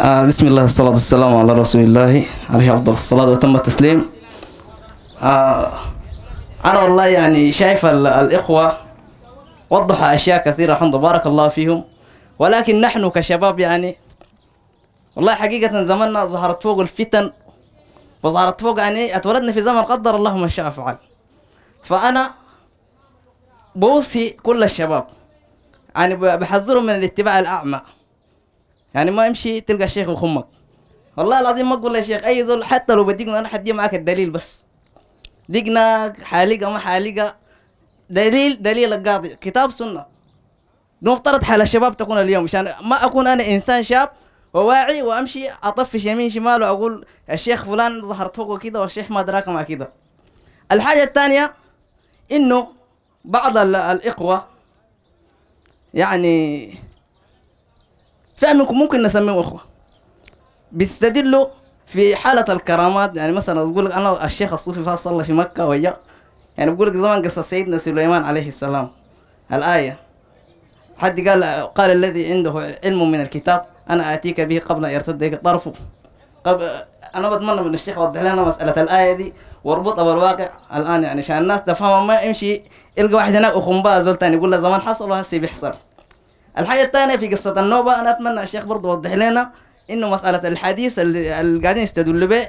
آه، بسم الله الصلاة والسلام على رسول الله عليه أفضل الصلاة وتم التسليم آه، أنا والله يعني شايف الإخوة وضحوا أشياء كثيرة الحمد بارك الله فيهم ولكن نحن كشباب يعني والله حقيقة زماننا ظهرت فوق الفتن وظهرت فوق يعني اتولدنا في زمن قدر الله ما شاء فعل فأنا بوصي كل الشباب يعني بحذرهم من الاتباع الاعمى يعني ما امشي تلقى الشيخ وخمك والله العظيم ما اقول يا شيخ اي زول حتى لو بدقنا انا حدي معك الدليل بس دقنا حالقه ما حالقه دليل دليل القاضي كتاب سنه نفترض حال الشباب تكون اليوم عشان ما اكون انا انسان شاب وواعي وامشي اطفش يمين شمال واقول الشيخ فلان ظهرت فوقه كده والشيخ ما دراك ما كده الحاجه الثانيه انه بعض الاخوة يعني فهمكم ممكن نسميهم إخوة بيستدلوا في حالة الكرامات يعني مثلا تقول أنا الشيخ الصوفي فاز صلى في مكة ويا يعني بقول لك زمان قصة سيدنا سليمان عليه السلام الآية حد قال قال الذي عنده علم من الكتاب أنا آتيك به قبل أن يرتد طرفه قبل أنا بتمنى من الشيخ يوضح لنا مسألة الآية دي واربطها بالواقع الآن يعني عشان الناس تفهمها ما يمشي يلقى واحد هناك أخو زول تاني يقول له زمان حصل وهسي بيحصل الحاجه الثانيه في قصه النوبه انا اتمنى الشيخ برضه يوضح لنا انه مساله الحديث اللي, قاعدين يستدلوا به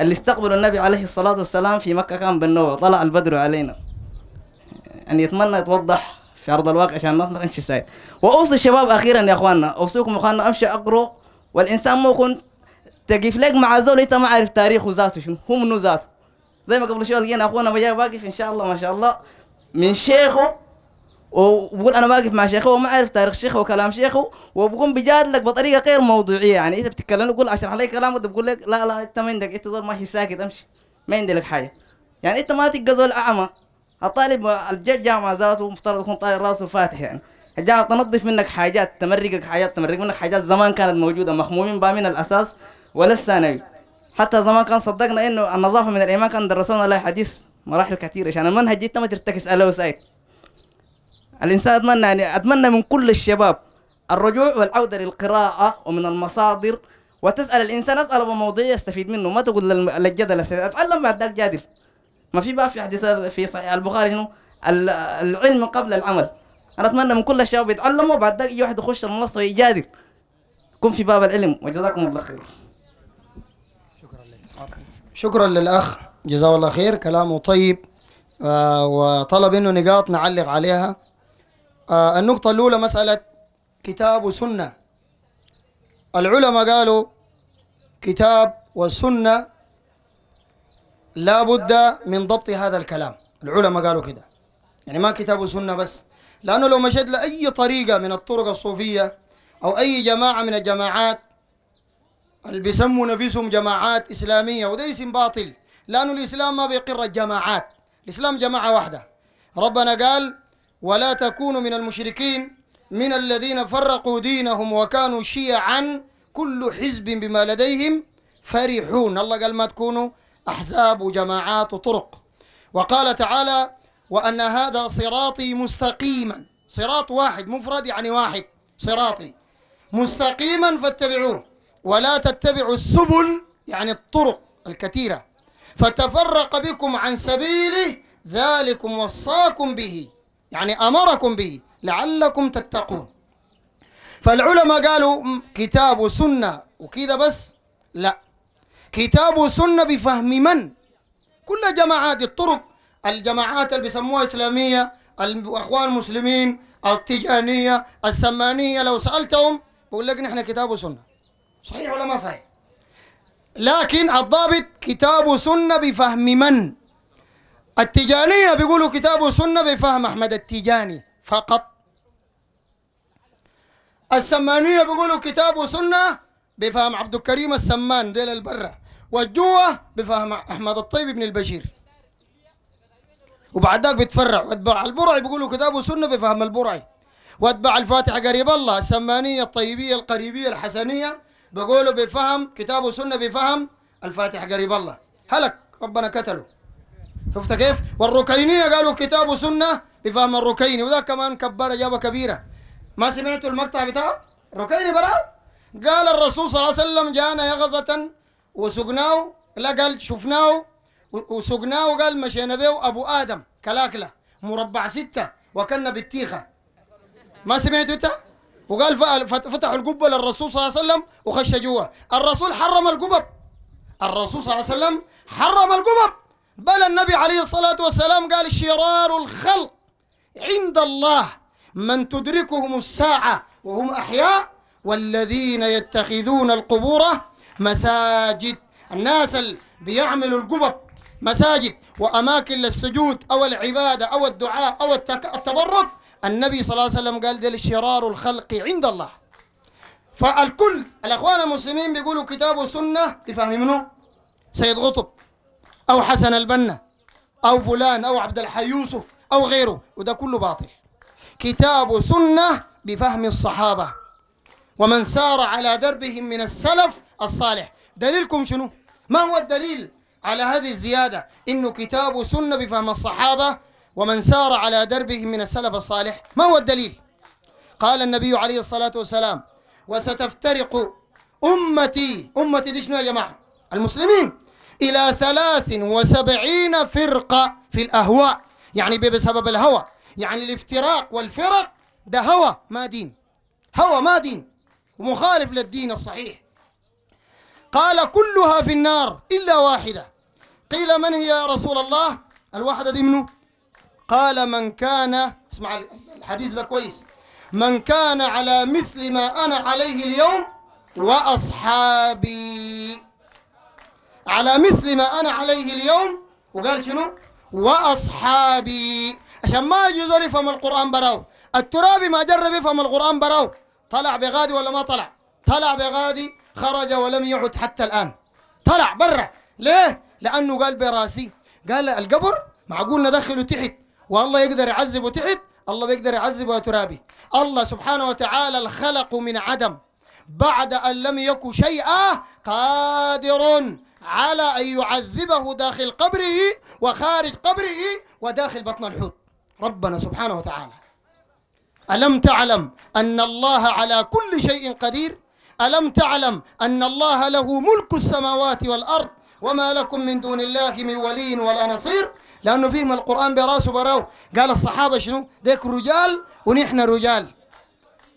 اللي استقبلوا النبي عليه الصلاه والسلام في مكه كان بالنوبه طلع البدر علينا يعني يتمنى يتوضح في ارض الواقع عشان الناس ما تمشي سايد واوصي الشباب اخيرا يا اخواننا اوصيكم يا اخواننا امشي اقروا والانسان مو كنت تقف لك مع زول انت ما عارف تاريخه ذاته شنو هو منو ذاته زي ما قبل شويه لقينا اخونا مجاي واقف ان شاء الله ما شاء الله من شيخه وبقول انا واقف مع شيخه وما اعرف تاريخ شيخه وكلام شيخه وبقوم بجادلك بطريقه غير موضوعيه يعني انت بتتكلم تقول اشرح لي كلام وانت بقول لك لا لا انت ما عندك انت زول ماشي ساكت امشي ما عندي لك حاجه يعني انت ما تبقى زول اعمى الطالب الجد جامعه ذاته مفترض يكون طاير راسه فاتح يعني الجامعه تنظف منك حاجات تمرقك حاجات تمرق منك حاجات زمان كانت موجوده مخمومين بها من الاساس ولا الثانوي حتى زمان كان صدقنا انه النظافه من الايمان كان درسونا لها حديث مراحل كثيره عشان المنهج انت ما ترتكس الا وسائل الإنسان أتمنى يعني أتمنى من كل الشباب الرجوع والعودة للقراءة ومن المصادر وتسأل الإنسان أسأله بموضوع يستفيد منه ما تقول للجدل أتعلم بعد ذاك جادل ما في بقى في حديث في صحيح البخاري إنه العلم قبل العمل أنا أتمنى من كل الشباب يتعلموا بعد ذاك يجي واحد يخش المنصة ويجادل يكون في باب العلم وجزاكم الله خير شكرا لك شكرا للأخ جزاه الله خير كلامه طيب آه، وطلب انه نقاط نعلق عليها آه النقطة الأولى مسألة كتاب وسنة العلماء قالوا كتاب وسنة لابد من ضبط هذا الكلام العلماء قالوا كده يعني ما كتاب وسنة بس لأنه لو مشيت لأي طريقة من الطرق الصوفية أو أي جماعة من الجماعات اللي بيسموا نفسهم جماعات إسلامية وده اسم باطل لأنه الإسلام ما بيقر الجماعات الإسلام جماعة واحدة ربنا قال ولا تكونوا من المشركين من الذين فرقوا دينهم وكانوا شيعا كل حزب بما لديهم فرحون الله قال ما تكونوا أحزاب وجماعات وطرق وقال تعالى وأن هذا صراطي مستقيما صراط واحد مفرد يعني واحد صراطي مستقيما فاتبعوه ولا تتبعوا السبل يعني الطرق الكثيرة فتفرق بكم عن سبيله ذلكم وصاكم به يعني أمركم به لعلكم تتقون فالعلماء قالوا كتاب سنة وكذا بس لا كتاب سنة بفهم من كل جماعات الطرق الجماعات اللي بيسموها إسلامية الأخوان المسلمين التجانية السمانية لو سألتهم بقول لك نحن كتاب وسنة صحيح ولا ما صحيح لكن الضابط كتاب سنة بفهم من التيجانية بيقولوا كتاب وسنة بفهم أحمد التيجاني فقط السمانية بيقولوا كتاب وسنة بفهم عبد الكريم السمان ديل البرة والجوة بفهم أحمد الطيب بن البشير وبعد ذاك بتفرع واتباع البرعي بيقولوا كتاب وسنة بفهم البرعي وأتباع الفاتحة قريب الله السمانية الطيبية القريبية الحسنية بيقولوا بفهم كتاب وسنة بفهم الفاتحة قريب الله هلك ربنا كتله شفت كيف والركينية قالوا كتاب وسنة بفهم الركيني وذا كمان كبار إجابة كبيرة ما سمعتوا المقطع بتاعه الركيني برا قال الرسول صلى الله عليه وسلم جاءنا يغزة وسقناه لا قال شفناه وسقناه قال مشينا به أبو آدم كلاكلة مربع ستة وكنا بالتيخة ما سمعتوا انت؟ وقال فتحوا القبة للرسول صلى الله عليه وسلم وخش جوا الرسول حرم القبب الرسول صلى الله عليه وسلم حرم القبب بل النبي عليه الصلاة والسلام قال شرار الخلق عند الله من تدركهم الساعة وهم أحياء والذين يتخذون القبور مساجد الناس اللي بيعملوا القبب مساجد وأماكن للسجود أو العبادة أو الدعاء أو التبرك النبي صلى الله عليه وسلم قال دل شرار الخلق عند الله فالكل الأخوان المسلمين بيقولوا كتاب وسنة بفهم منه سيد قطب أو حسن البنا أو فلان أو عبد الحي يوسف أو غيره وده كله باطل كتاب سنة بفهم الصحابة ومن سار على دربهم من السلف الصالح دليلكم شنو؟ ما هو الدليل على هذه الزيادة إنه كتاب سنة بفهم الصحابة ومن سار على دربهم من السلف الصالح ما هو الدليل؟ قال النبي عليه الصلاة والسلام وستفترق أمتي أمتي دي شنو يا جماعة؟ المسلمين إلى ثلاث وسبعين فرقة في الأهواء يعني بسبب الهوى يعني الافتراق والفرق ده هوى ما دين هوى ما دين ومخالف للدين الصحيح قال كلها في النار إلا واحدة قيل من هي يا رسول الله الواحدة دي منه قال من كان اسمع الحديث ده كويس من كان على مثل ما أنا عليه اليوم وأصحابي على مثل ما أنا عليه اليوم وقال شنو وأصحابي عشان ما يجوزوا يفهم القرآن براو الترابي ما جرب يفهم القرآن براو طلع بغادي ولا ما طلع طلع بغادي خرج ولم يعد حتى الآن طلع برا ليه لأنه قال براسي قال القبر معقول ندخله تحت والله يقدر يعذبه تحت الله بيقدر يعذبه يا ترابي الله سبحانه وتعالى الخلق من عدم بعد أن لم يكن شيئا قادر على أن يعذبه داخل قبره وخارج قبره وداخل بطن الحوت ربنا سبحانه وتعالى ألم تعلم أن الله على كل شيء قدير ألم تعلم أن الله له ملك السماوات والأرض وما لكم من دون الله من ولي ولا نصير لأنه فيهم القرآن براسه براو قال الصحابة شنو ديك رجال ونحن رجال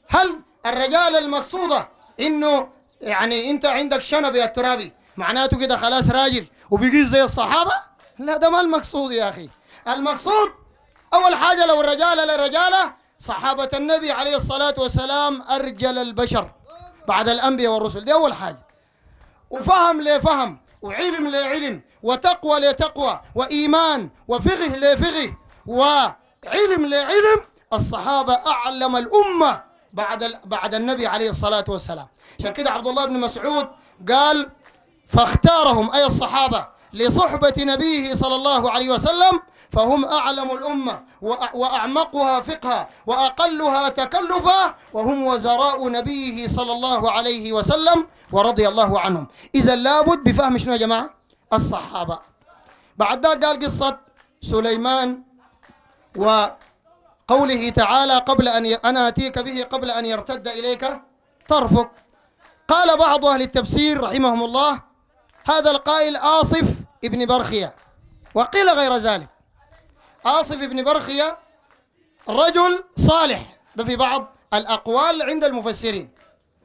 هل الرجال المقصودة إنه يعني أنت عندك شنب يا ترابي معناته كده خلاص راجل وبيجي زي الصحابه لا ده ما المقصود يا اخي المقصود اول حاجه لو الرجاله لرجاله صحابه النبي عليه الصلاه والسلام ارجل البشر بعد الانبياء والرسل دي اول حاجه وفهم لفهم وعلم لعلم وتقوى لتقوى وإيمان وفقه لفقه وعلم لعلم الصحابة أعلم الأمة بعد بعد النبي عليه الصلاة والسلام عشان كده عبد الله بن مسعود قال فاختارهم أي الصحابة لصحبة نبيه صلى الله عليه وسلم فهم أعلم الأمة وأعمقها فقها وأقلها تكلفا وهم وزراء نبيه صلى الله عليه وسلم ورضي الله عنهم إذا لابد بفهم شنو يا جماعة الصحابة بعد ذلك قال قصة سليمان وقوله تعالى قبل أن ي... أنا أتيك به قبل أن يرتد إليك طرفك قال بعض أهل التفسير رحمهم الله هذا القائل آصف ابن برخية وقيل غير ذلك آصف ابن برخية رجل صالح ده في بعض الأقوال عند المفسرين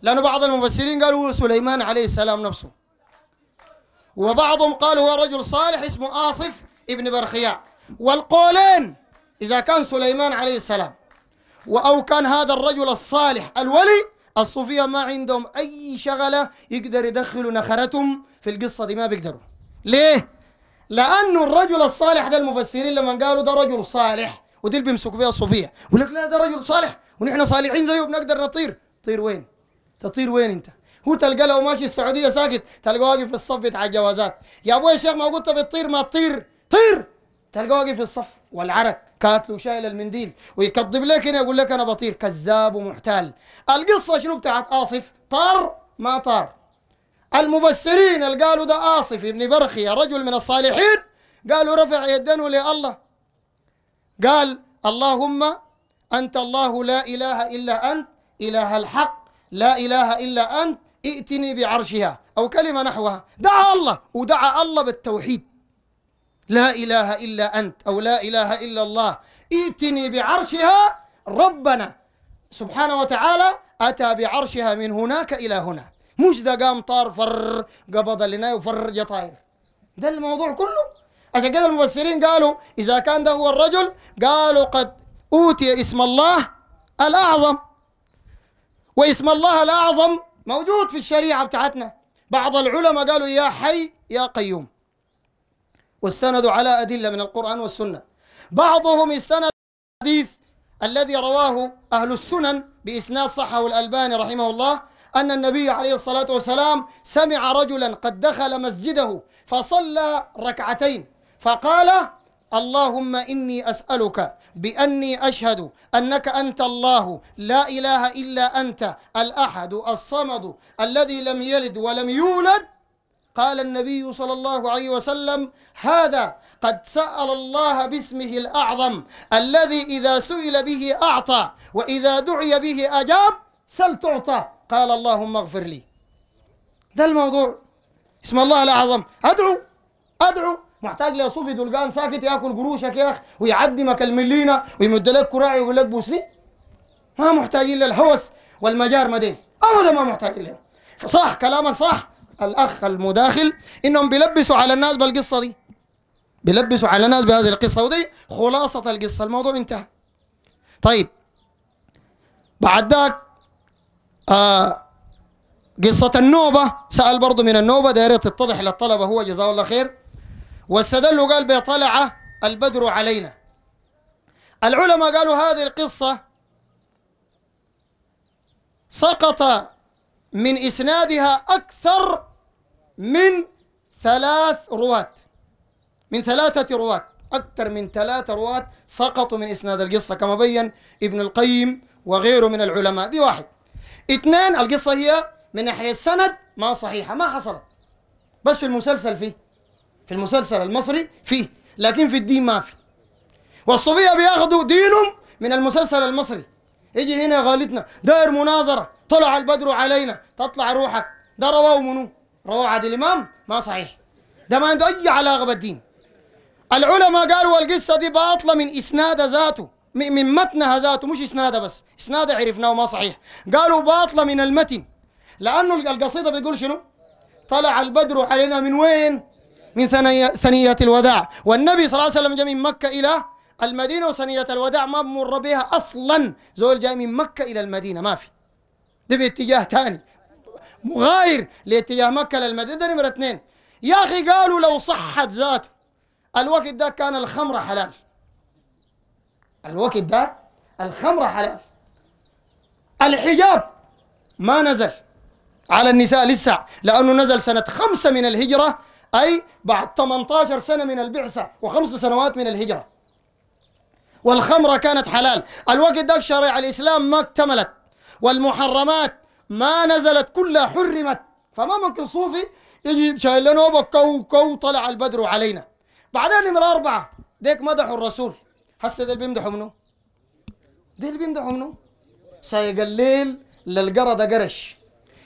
لأن بعض المفسرين قالوا سليمان عليه السلام نفسه وبعضهم قالوا هو رجل صالح اسمه آصف ابن برخياء والقولين إذا كان سليمان عليه السلام أو كان هذا الرجل الصالح الولي الصوفية ما عندهم أي شغلة يقدر يدخلوا نخرتهم في القصة دي ما بيقدروا ليه؟ لأنه الرجل الصالح ده المفسرين لما قالوا ده رجل صالح ودي اللي بيمسكوا فيها الصوفية يقول لك لا ده رجل صالح ونحن صالحين زيه بنقدر نطير طير وين؟ تطير وين أنت؟ هو تلقى لو ماشي السعودية ساكت تلقى واقف في الصف بتاع الجوازات يا أبوي يا شيخ ما قلت بتطير ما تطير طير تلقاه واقف في الصف والعرق كاتل شايل المنديل ويكذب لك هنا يقول لك انا بطير كذاب ومحتال القصه شنو بتاعت اصف طار ما طار المبسرين اللي قالوا ده آصف ابن برخي رجل من الصالحين قالوا رفع يدنه لله قال اللهم أنت الله لا إله إلا أنت إله الحق لا إله إلا أنت ائتني بعرشها أو كلمة نحوها دعا الله ودعا الله بالتوحيد لا إله إلا أنت أو لا إله إلا الله ائتني بعرشها ربنا سبحانه وتعالى أتى بعرشها من هناك إلى هنا مش ده قام طار فر قبض لنا وفر طاير ده الموضوع كله عشان كده المفسرين قالوا إذا كان ده هو الرجل قالوا قد أوتي اسم الله الأعظم واسم الله الأعظم موجود في الشريعة بتاعتنا بعض العلماء قالوا يا حي يا قيوم واستندوا على أدلة من القرآن والسنة بعضهم استند الحديث الذي رواه أهل السنن بإسناد صحه الألباني رحمه الله أن النبي عليه الصلاة والسلام سمع رجلا قد دخل مسجده فصلى ركعتين فقال اللهم إني أسألك بأني أشهد أنك أنت الله لا إله إلا أنت الأحد الصمد الذي لم يلد ولم يولد قال النبي صلى الله عليه وسلم هذا قد سأل الله باسمه الأعظم الذي إذا سئل به أعطى وإذا دعي به أجاب سل تعطى قال اللهم اغفر لي ده الموضوع اسم الله الأعظم أدعو أدعو محتاج لي صوفي دلقان ساكت ياكل قروشك يا اخ ويعدمك الملينه ويمد لك كراعي ويقول لك بوسني ما محتاجين للهوس والمجار مدين ابدا ما محتاجين له فصح كلامك صح الأخ المداخل إنهم بيلبسوا على الناس بالقصة دي بيلبسوا على الناس بهذه القصة ودي خلاصة القصة الموضوع انتهى طيب بعد ذاك آه قصة النوبة سأل برضه من النوبة دايرة تتضح للطلبة هو جزاه الله خير واستدلوا قال بطلع البدر علينا العلماء قالوا هذه القصة سقط من إسنادها أكثر من ثلاث رواة من ثلاثة رواة أكثر من ثلاثة رواة سقطوا من إسناد القصة كما بين ابن القيم وغيره من العلماء دي واحد اثنان القصة هي من ناحية السند ما صحيحة ما حصلت بس في المسلسل فيه في المسلسل المصري فيه لكن في الدين ما في والصوفية بياخدوا دينهم من المسلسل المصري يجي هنا غالتنا داير مناظرة طلع البدر علينا تطلع روحك ده رواه منو؟ رواه عادل امام ما صحيح ده ما عنده اي علاقه بالدين العلماء قالوا القصه دي باطله من اسناد ذاته من متنها ذاته مش اسناده بس اسناده عرفناه ما صحيح قالوا باطله من المتن لانه القصيده بتقول شنو؟ طلع البدر علينا من وين؟ من ثنية, ثنية الوداع والنبي صلى الله عليه وسلم جاء من مكة إلى المدينة وثنية الوداع ما بمر بها أصلا زول جاي من مكة إلى المدينة ما في ده باتجاه تاني مغاير لاتجاه مكة للمدينة ده نمرة اثنين يا أخي قالوا لو صحت ذاته الوقت ده كان الخمرة حلال الوقت ده الخمرة حلال الحجاب ما نزل على النساء لسه لأنه نزل سنة خمسة من الهجرة أي بعد 18 سنة من البعثة وخمس سنوات من الهجرة والخمرة كانت حلال الوقت ده شريعة الإسلام ما اكتملت والمحرمات ما نزلت كلها حرمت فما ممكن صوفي يجي شايل لنا كو كو طلع البدر علينا بعدين نمرة أربعة ديك مدحوا الرسول هسه اللي بيمدحوا منه اللي بيمدحوا منه سايق الليل للقردة قرش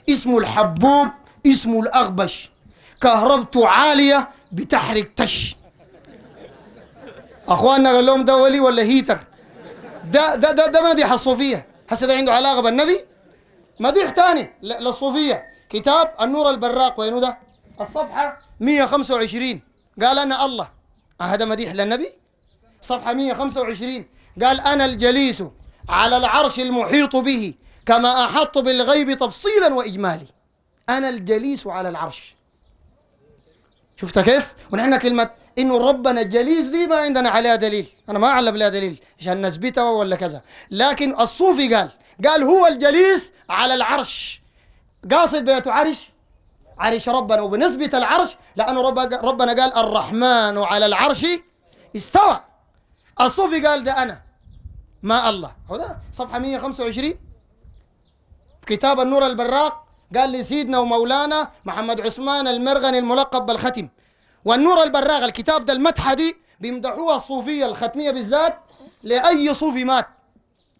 اسمه الحبوب اسمه الأغبش كهربته عالية بتحرق تش أخواننا قال لهم ده ولي ولا هيتر ده ده ده, ده مدح الصوفيه هسه ده عنده علاقه بالنبي مديح ثاني للصوفيه كتاب النور البراق وينو ده الصفحه 125 قال انا الله هذا مديح للنبي صفحه 125 قال انا الجليس على العرش المحيط به كما احط بالغيب تفصيلا واجمالي انا الجليس على العرش شفت كيف ونحن كلمه انه ربنا جليس دي ما عندنا عليها دليل انا ما اعلم لها دليل عشان نثبتها ولا كذا لكن الصوفي قال قال هو الجليس على العرش قاصد بيته عرش عرش ربنا وبنثبت العرش لانه رب ربنا قال الرحمن على العرش استوى الصوفي قال ده انا ما الله هو ده صفحه 125 كتاب النور البراق قال لسيدنا ومولانا محمد عثمان المرغني الملقب بالختم والنور البراغ الكتاب ده المدحة دي بيمدحوها الصوفية الختمية بالذات لأي صوفي مات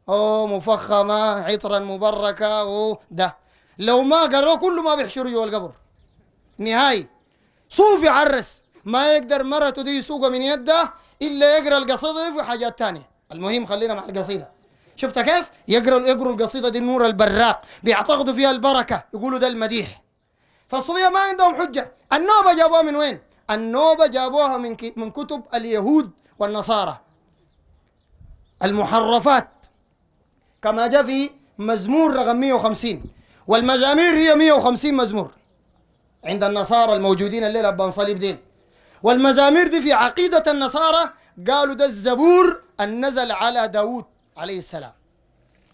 أو مفخمة عطرا مبركة أو ده لو ما قروه كله ما بيحشروا جوا القبر نهائي صوفي عرس ما يقدر مرته دي يسوقها من يده إلا يقرأ القصيدة في حاجات ثانيه المهم خلينا مع القصيدة شفت كيف؟ يقرا يقرأوا القصيدة دي النور البراق بيعتقدوا فيها البركة يقولوا ده المديح فالصوفية ما عندهم حجة النوبة جابوها من وين؟ النوبة جابوها من من كتب اليهود والنصارى المحرفات كما جاء في مزمور رقم 150 والمزامير هي 150 مزمور عند النصارى الموجودين الليلة بن صليب ديل والمزامير دي في عقيدة النصارى قالوا ده الزبور النزل على داوود عليه السلام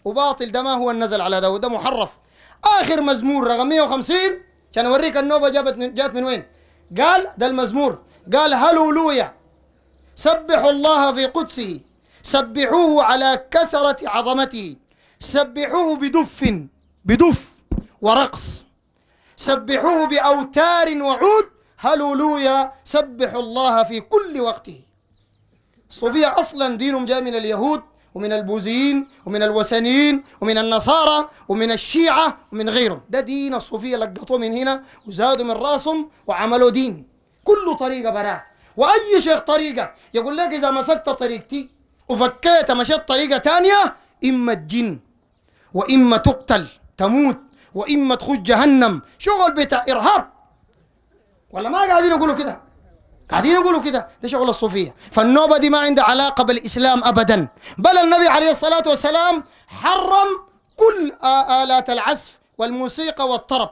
وباطل ده ما هو النزل على داوود ده محرف آخر مزمور رقم 150 عشان أوريك النوبة جابت من جات من وين قال ده المزمور قال هللويا سبحوا الله في قدسه سبحوه على كثرة عظمته سبحوه بدف بدف ورقص سبحوه بأوتار وعود هللويا سبحوا الله في كل وقته الصوفية أصلا دينهم جاء من اليهود ومن البوذيين ومن الوثنيين ومن النصارى ومن الشيعة ومن غيرهم ده دين الصوفية لقطوه من هنا وزادوا من راسهم وعملوا دين كله طريقة براء وأي شيخ طريقة يقول لك إذا مسكت طريقتي وفكيت مشيت طريقة تانية إما الجن وإما تقتل تموت وإما تخش جهنم شغل بتاع إرهاب ولا ما قاعدين يقولوا كده قاعدين يقولوا كده ده شغل الصوفيه فالنوبه دي ما عندها علاقه بالاسلام ابدا بل النبي عليه الصلاه والسلام حرم كل الات العزف والموسيقى والطرب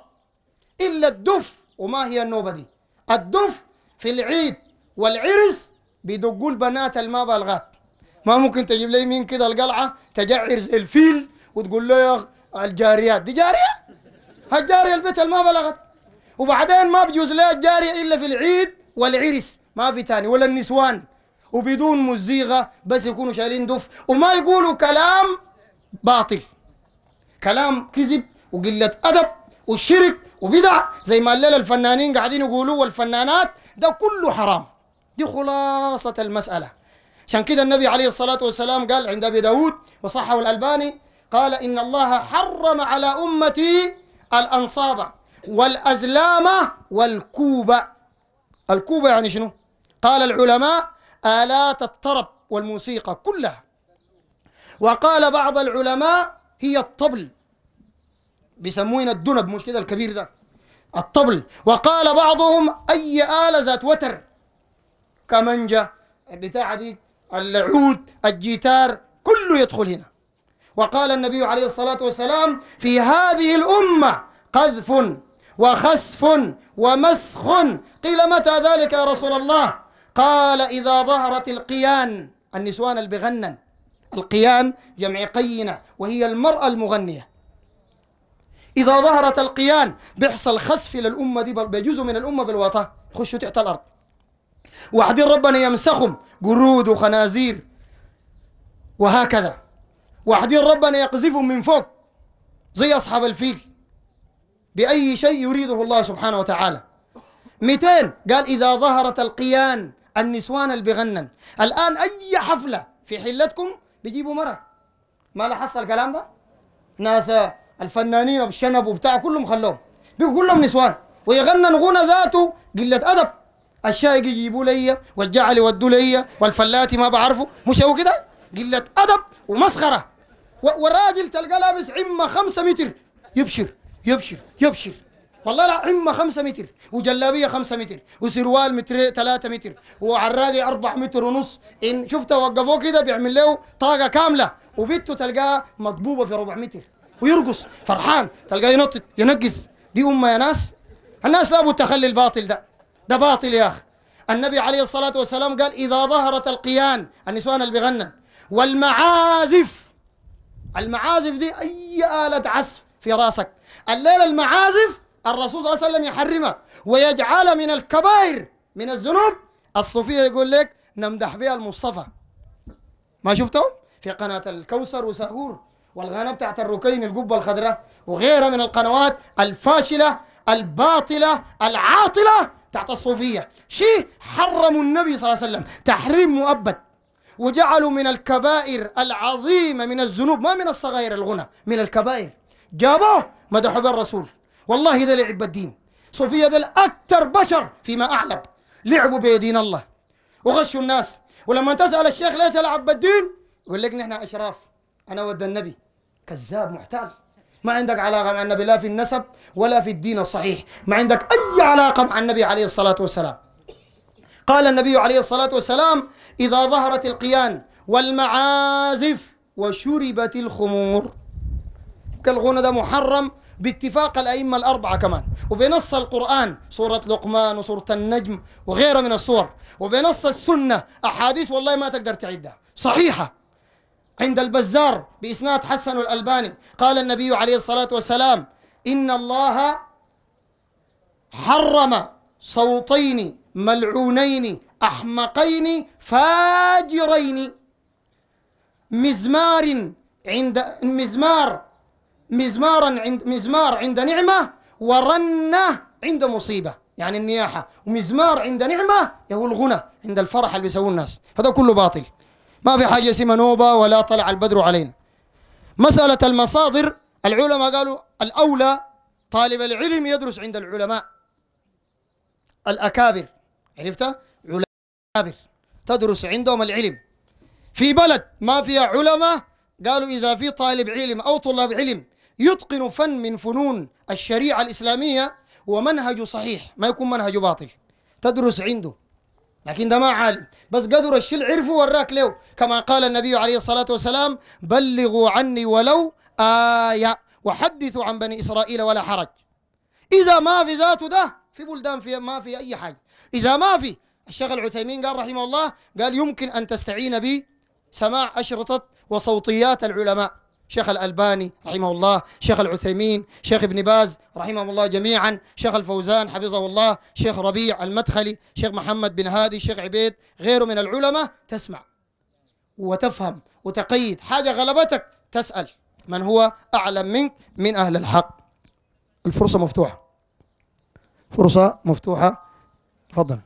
الا الدف وما هي النوبه دي الدف في العيد والعرس بيدقوا البنات الما بالغات ما ممكن تجيب لي مين كده القلعه تجعر الفيل وتقول له يا الجاريات دي جاريه هالجاريه البيت ما بلغت وبعدين ما بجوز لها الجاريه الا في العيد والعرس ما في تاني ولا النسوان وبدون مزيغة بس يكونوا شايلين دف وما يقولوا كلام باطل كلام كذب وقلة أدب وشرك وبدع زي ما الليلة الفنانين قاعدين يقولوا والفنانات ده كله حرام دي خلاصة المسألة عشان كده النبي عليه الصلاة والسلام قال عند أبي داود وصحه الألباني قال إن الله حرم على أمتي الأنصاب والأزلام والكوبة الكوبة يعني شنو قال العلماء آلات الطرب والموسيقى كلها وقال بعض العلماء هي الطبل بيسموين الدنب مش كده الكبير ده الطبل وقال بعضهم أي آلة ذات وتر كمنجة بتاع دي العود الجيتار كله يدخل هنا وقال النبي عليه الصلاة والسلام في هذه الأمة قذف وخسف ومسخ قيل متى ذلك يا رسول الله قال إذا ظهرت القيان النسوان البغنن القيان جمع قينة وهي المرأة المغنية إذا ظهرت القيان بيحصل خسف للأمة دي بجزء من الأمة بالوطن خشوا تحت الأرض وبعدين ربنا يمسخهم قرود وخنازير وهكذا وبعدين ربنا يقذفهم من فوق زي أصحاب الفيل بأي شيء يريده الله سبحانه وتعالى 200 قال إذا ظهرت القيان النسوان البغنن الآن أي حفلة في حلتكم بيجيبوا مرة ما لاحظت الكلام ده؟ ناس الفنانين بالشنب وبتاع كلهم خلوهم بيقول كلهم نسوان ويغنن غنى ذاته قلة أدب الشايق يجيبوا لي والجعل يودوا لي والفلاتي ما بعرفه مش هو كده قلة أدب ومسخرة والراجل تلقى لابس عمة خمسة متر يبشر يبشر يبشر والله لا عمة خمسة متر وجلابية خمسة متر وسروال متر ثلاثة متر وعراقي أربع متر ونص إن شفت وقفوه كده بيعمل له طاقة كاملة وبيته تلقاها مطبوبة في ربع متر ويرقص فرحان تلقاه ينطط ينقز دي أمة يا ناس الناس لابد تخلي الباطل ده ده باطل يا أخي النبي عليه الصلاة والسلام قال إذا ظهرت القيان النسوان اللي بيغنن والمعازف المعازف دي أي آلة عزف في راسك الليلة المعازف الرسول صلى الله عليه وسلم يحرمها ويجعل من الكبائر من الذنوب الصوفية يقول لك نمدح بها المصطفى ما شفتهم في قناة الكوثر وسهور والغنى بتاعت الركين القبة الخضراء وغيرها من القنوات الفاشلة الباطلة العاطلة تحت الصوفية شيء حرموا النبي صلى الله عليه وسلم تحريم مؤبد وجعلوا من الكبائر العظيمة من الذنوب ما من الصغائر الغنى من الكبائر جابوه مدحوا بالرسول والله ذا لعب الدين صوفية ذا أكثر بشر فيما أعلم لعبوا بدين الله وغشوا الناس ولما تسأل الشيخ ليه تلعب بالدين يقول لك نحن أشراف أنا ود النبي كذاب محتال ما عندك علاقة مع النبي لا في النسب ولا في الدين الصحيح ما عندك أي علاقة مع النبي عليه الصلاة والسلام قال النبي عليه الصلاة والسلام إذا ظهرت القيان والمعازف وشربت الخمور الغنى ده محرم باتفاق الأئمة الأربعة كمان وبنص القرآن سورة لقمان وسورة النجم وغيرها من الصور وبنص السنة أحاديث والله ما تقدر تعدها صحيحة عند البزار بإسناد حسن الألباني قال النبي عليه الصلاة والسلام إن الله حرم صوتين ملعونين أحمقين فاجرين مزمار عند مزمار مزمارا عند مزمار عند نعمة ورنة عند مصيبة يعني النياحة ومزمار عند نعمة يهو الغنى عند الفرح اللي بيسووه الناس هذا كله باطل ما في حاجة اسمها نوبة ولا طلع البدر علينا مسألة المصادر العلماء قالوا الأولى طالب العلم يدرس عند العلماء الأكابر عرفت؟ علماء أكابر تدرس عندهم العلم في بلد ما فيها علماء قالوا إذا في طالب علم أو طلاب علم يتقن فن من فنون الشريعة الإسلامية ومنهج صحيح ما يكون منهج باطل تدرس عنده لكن ده ما عالم بس قدر الشيء عرفه وراك له كما قال النبي عليه الصلاة والسلام بلغوا عني ولو آية وحدثوا عن بني إسرائيل ولا حرج إذا ما في ذاته ده في بلدان في ما في أي حاجة إذا ما في الشيخ العثيمين قال رحمه الله قال يمكن أن تستعين بسماع أشرطة وصوتيات العلماء شيخ الألباني رحمه الله شيخ العثيمين شيخ ابن باز رحمهم الله جميعا شيخ الفوزان حفظه الله شيخ ربيع المدخلي شيخ محمد بن هادي شيخ عبيد غيره من العلماء تسمع وتفهم وتقيد حاجة غلبتك تسأل من هو أعلم منك من أهل الحق الفرصة مفتوحة فرصة مفتوحة تفضل